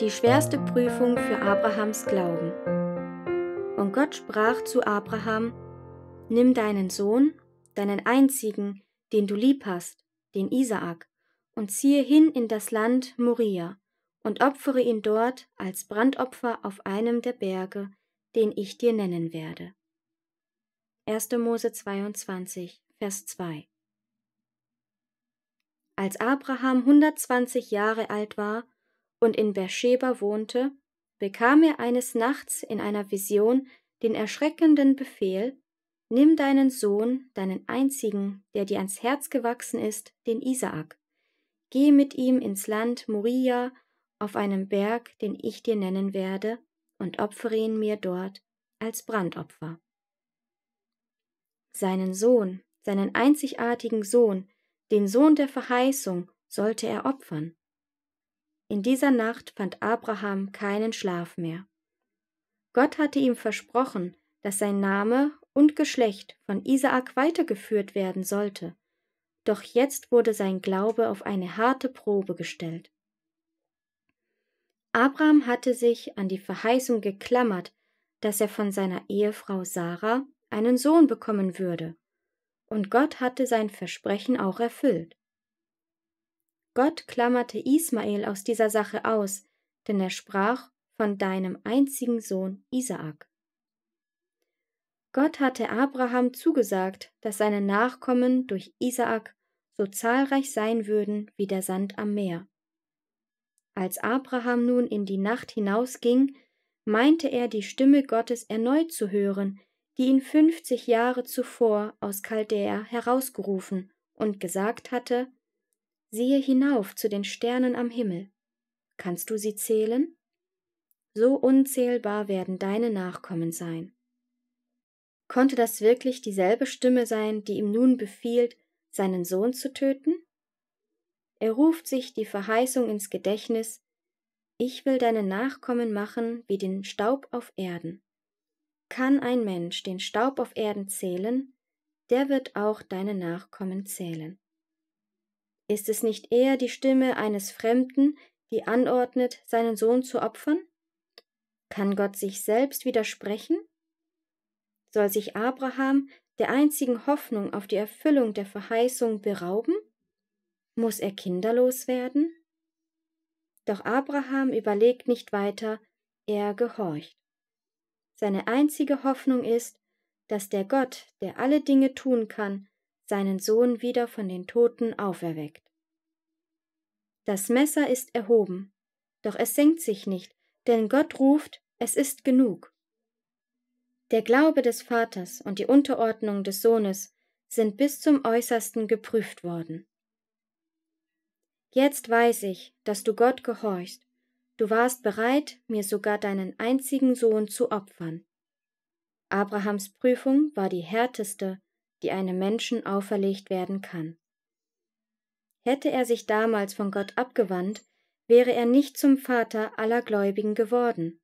die schwerste Prüfung für Abrahams Glauben. Und Gott sprach zu Abraham, Nimm deinen Sohn, deinen einzigen, den du lieb hast, den Isaak, und ziehe hin in das Land Moria und opfere ihn dort als Brandopfer auf einem der Berge, den ich dir nennen werde. 1. Mose 22, Vers 2 Als Abraham 120 Jahre alt war, und in Beersheba wohnte, bekam er eines Nachts in einer Vision den erschreckenden Befehl, Nimm deinen Sohn, deinen einzigen, der dir ans Herz gewachsen ist, den Isaak. Geh mit ihm ins Land Moria auf einem Berg, den ich dir nennen werde, und opfere ihn mir dort als Brandopfer. Seinen Sohn, seinen einzigartigen Sohn, den Sohn der Verheißung, sollte er opfern. In dieser Nacht fand Abraham keinen Schlaf mehr. Gott hatte ihm versprochen, dass sein Name und Geschlecht von Isaak weitergeführt werden sollte. Doch jetzt wurde sein Glaube auf eine harte Probe gestellt. Abraham hatte sich an die Verheißung geklammert, dass er von seiner Ehefrau Sarah einen Sohn bekommen würde. Und Gott hatte sein Versprechen auch erfüllt. Gott klammerte Ismael aus dieser Sache aus, denn er sprach von deinem einzigen Sohn Isaak. Gott hatte Abraham zugesagt, dass seine Nachkommen durch Isaak so zahlreich sein würden wie der Sand am Meer. Als Abraham nun in die Nacht hinausging, meinte er die Stimme Gottes erneut zu hören, die ihn fünfzig Jahre zuvor aus Chaldäa herausgerufen und gesagt hatte Siehe hinauf zu den Sternen am Himmel. Kannst du sie zählen? So unzählbar werden deine Nachkommen sein. Konnte das wirklich dieselbe Stimme sein, die ihm nun befiehlt, seinen Sohn zu töten? Er ruft sich die Verheißung ins Gedächtnis, ich will deine Nachkommen machen wie den Staub auf Erden. Kann ein Mensch den Staub auf Erden zählen, der wird auch deine Nachkommen zählen. Ist es nicht eher die Stimme eines Fremden, die anordnet, seinen Sohn zu opfern? Kann Gott sich selbst widersprechen? Soll sich Abraham der einzigen Hoffnung auf die Erfüllung der Verheißung berauben? Muss er kinderlos werden? Doch Abraham überlegt nicht weiter, er gehorcht. Seine einzige Hoffnung ist, dass der Gott, der alle Dinge tun kann, seinen Sohn wieder von den Toten auferweckt. Das Messer ist erhoben, doch es senkt sich nicht, denn Gott ruft, es ist genug. Der Glaube des Vaters und die Unterordnung des Sohnes sind bis zum äußersten geprüft worden. Jetzt weiß ich, dass du Gott gehorchst, du warst bereit, mir sogar deinen einzigen Sohn zu opfern. Abrahams Prüfung war die härteste, die einem Menschen auferlegt werden kann. Hätte er sich damals von Gott abgewandt, wäre er nicht zum Vater aller Gläubigen geworden.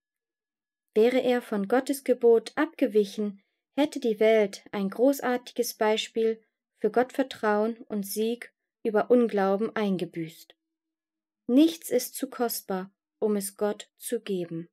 Wäre er von Gottes Gebot abgewichen, hätte die Welt ein großartiges Beispiel für Gottvertrauen und Sieg über Unglauben eingebüßt. Nichts ist zu kostbar, um es Gott zu geben.